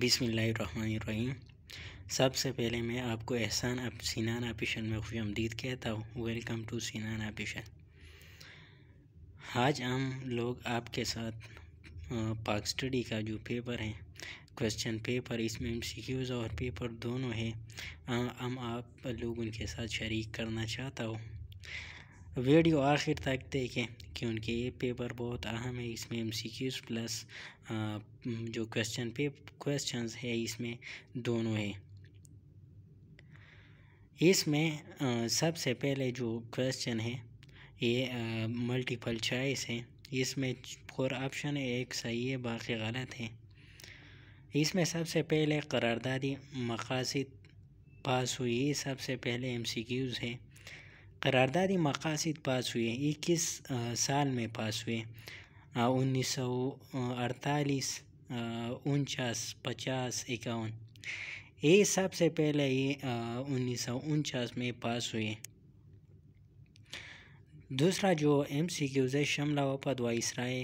बिसमीम सबसे पहले मैं आपको एहसान आप सीनान आपिशन में खुश आमदीद कहता हूँ वेलकम टू सीनान आपिशन आज हम लोग आपके साथ पाक स्टडी का जो पेपर है क्वेश्चन पेपर इसमें एम और पेपर दोनों है हम आप लोग उनके साथ शरीक करना चाहता हूँ वीडियो आखिर तक देखें क्योंकि ये पेपर बहुत अहम है इसमें एम सी क्यूज़ प्लस जो क्वेश्चन पे क्वेश्चन है इसमें दोनों है इसमें सबसे पहले जो क्वेश्चन है ये मल्टीपल चॉइस है इसमें फोर ऑप्शन एक सही है बाकी गलत है इसमें सबसे पहले करारदादी मकासद पास हुई सबसे पहले एम सी क्यूज़ है करारदाद मकासद पास हुए इक्कीस साल में पास हुए उन्नीस सौ अड़तालीस उनचास पचास इक्यावन ये सबसे पहले ये उन्नीस सौ उनचास में पास हुए दूसरा जो एम सी क्यूज़ है शमला वफद वाइसराय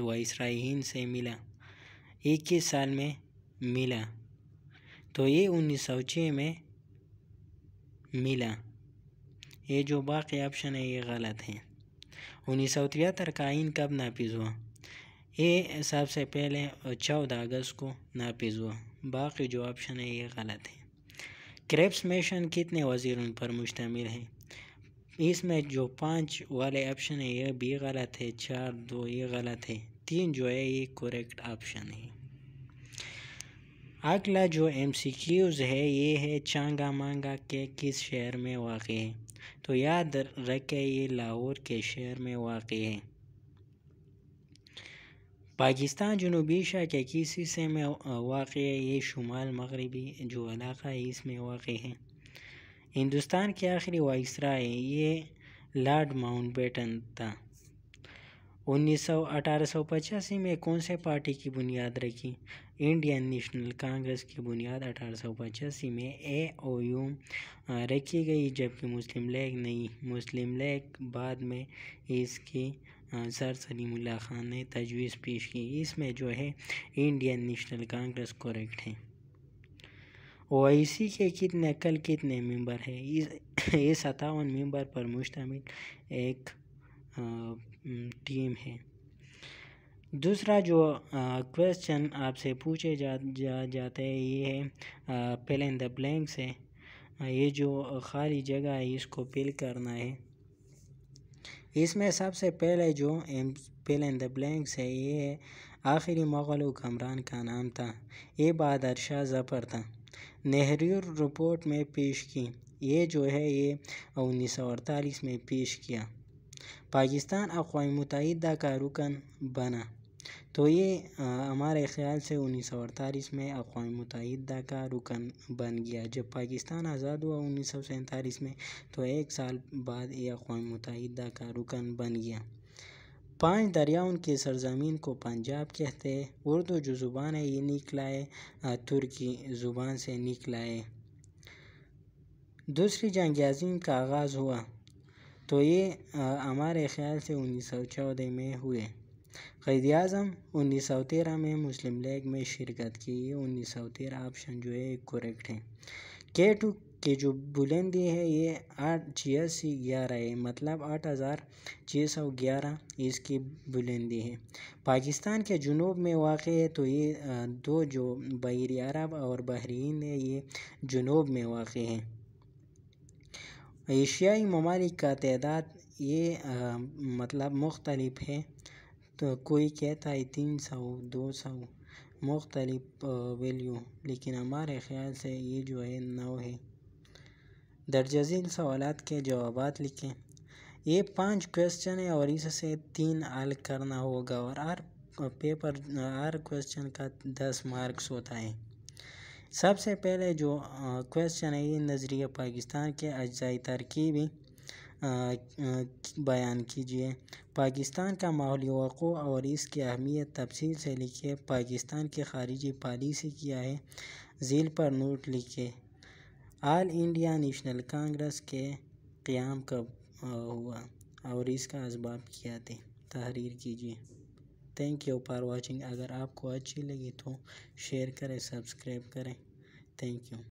वाइसराय हिंद से मिला इक्कीस साल में मिला तो ये उन्नीस सौ छः में मिला ये जो बाकी ऑप्शन है ये गलत है उन्नीस सौ तिहत्तर का आइन कब नापिज हुआ ये सबसे पहले चौदह अगस्त को नापिज हुआ बाकी जो ऑप्शन है ये गलत है क्रेप्स मिशन कितने वजीरों पर मुश्तमिल है इसमें जो पाँच वाले ऑप्शन है ये भी गलत है चार दो ये गलत है तीन जो है ये करेक्ट ऑप्शन है अगला जो एम सी क्यूज़ है ये है चांगा मांगा के किस शहर में वाक़ है तो याद रखें ये लाहौर के शहर में वाक़ है पाकिस्तान जनूबी एशिया के किस हिस्से में वाक़ है ये शुमाल मगरबी जो इलाका है इसमें वाक़ है हिंदुस्तान के आखिरी वाइसरा है ये लॉर्ड माउंट बेटन था उन्नीस सौ अठारह सौ पचासी में कौन से पार्टी की बुनियाद रखी इंडियन नेशनल कांग्रेस की बुनियाद अठारह सौ पचासी में ए ओ यू रखी गई जबकि मुस्लिम लीग नहीं मुस्लिम लीग बाद में इसकी सर सलीमुल्ला खान ने तजवीज़ पेश की इसमें जो है इंडियन नेशनल कांग्रेस करेक्ट है ओ आई सी के कितने कल कितने मेंबर हैं इस सतावन मेंबर पर मुश्तमिल एक आ, हम्म, टीम है दूसरा जो क्वेश्चन आपसे पूछे जा, जा जाते हैं ये है पेल इन द ब्लैंक्स है ये जो खाली जगह है इसको पिल करना है इसमें सबसे पहले जो पेल इन द ब्लैंक्स है ये है आखिरी मुग़ल हुक्मरान का नाम था ये बहादुर शाह जफ़र था नेहरू रिपोर्ट में पेश की ये जो है ये उन्नीस सौ अड़तालीस में पेश किया पाकिस्तान अक़वा मुतहदा का रुकन बना तो ये हमारे ख्याल से उन्नीस सौ अड़तालीस में अक़वा मुतहदा का रुकन बन गया जब पाकिस्तान आज़ाद हुआ उन्नीस सौ सैंतालीस में तो एक साल बाद ये अक़वा मुतहदा का रुकन बन गया पाँच दरियाओं की सरजमीन को पंजाब कहते हैं उर्दू जो ज़ुबान है ये निकला है तुर्की ज़ुबान से निकला है दूसरी जंग अजीम का आगाज़ हुआ तो ये हमारे ख्याल से उन्नीस सौ चौदह में हुए क़ैद अजम उन्नीस सौ तेरह में मुस्लिम लीग में शिरकत की ये उन्नीस सौ तेरह ऑप्शन जो है करेक्ट है के टू के जो बुलंदी है ये आठ छियासी ग्यारह है मतलब आठ हज़ार छः सौ ग्यारह इसकी बुलंदी है पाकिस्तान के जुनूब में वाक़ है तो ये दो जो बहरी अरब और बहरीन है ये जुनूब में वाक़ है एशियाई ममालिक का तदाद ये मतलब मुख्तलिफ़ है तो कोई कहता है तीन सौ दो सौ मुख्तलिफ़ वैल्यू लेकिन हमारे ख्याल से ये जो है नौ है दर्ज झील सवाल के जवाब लिखें ये पांच क्वेश्चन है और इससे तीन हल करना होगा और हर पेपर हर क्वेश्चन का दस मार्क्स होता है सबसे पहले जो क्वेश्चन है ये नज़रिया पाकिस्तान के अज्जाई तरकीबी बयान कीजिए पाकिस्तान का माहौली वक़ो और इसकी अहमियत तफसील से लिखिए पाकिस्तान की खारिजी पॉलिसी क्या है झील पर नोट लिखे आल इंडिया नेशनल कांग्रेस के क़्याम कब हुआ और इसका इसबाब किया थे तहरीर कीजिए थैंक यू फॉर वॉचिंग अगर आपको अच्छी लगी तो शेयर करें सब्सक्राइब करें थैंक यू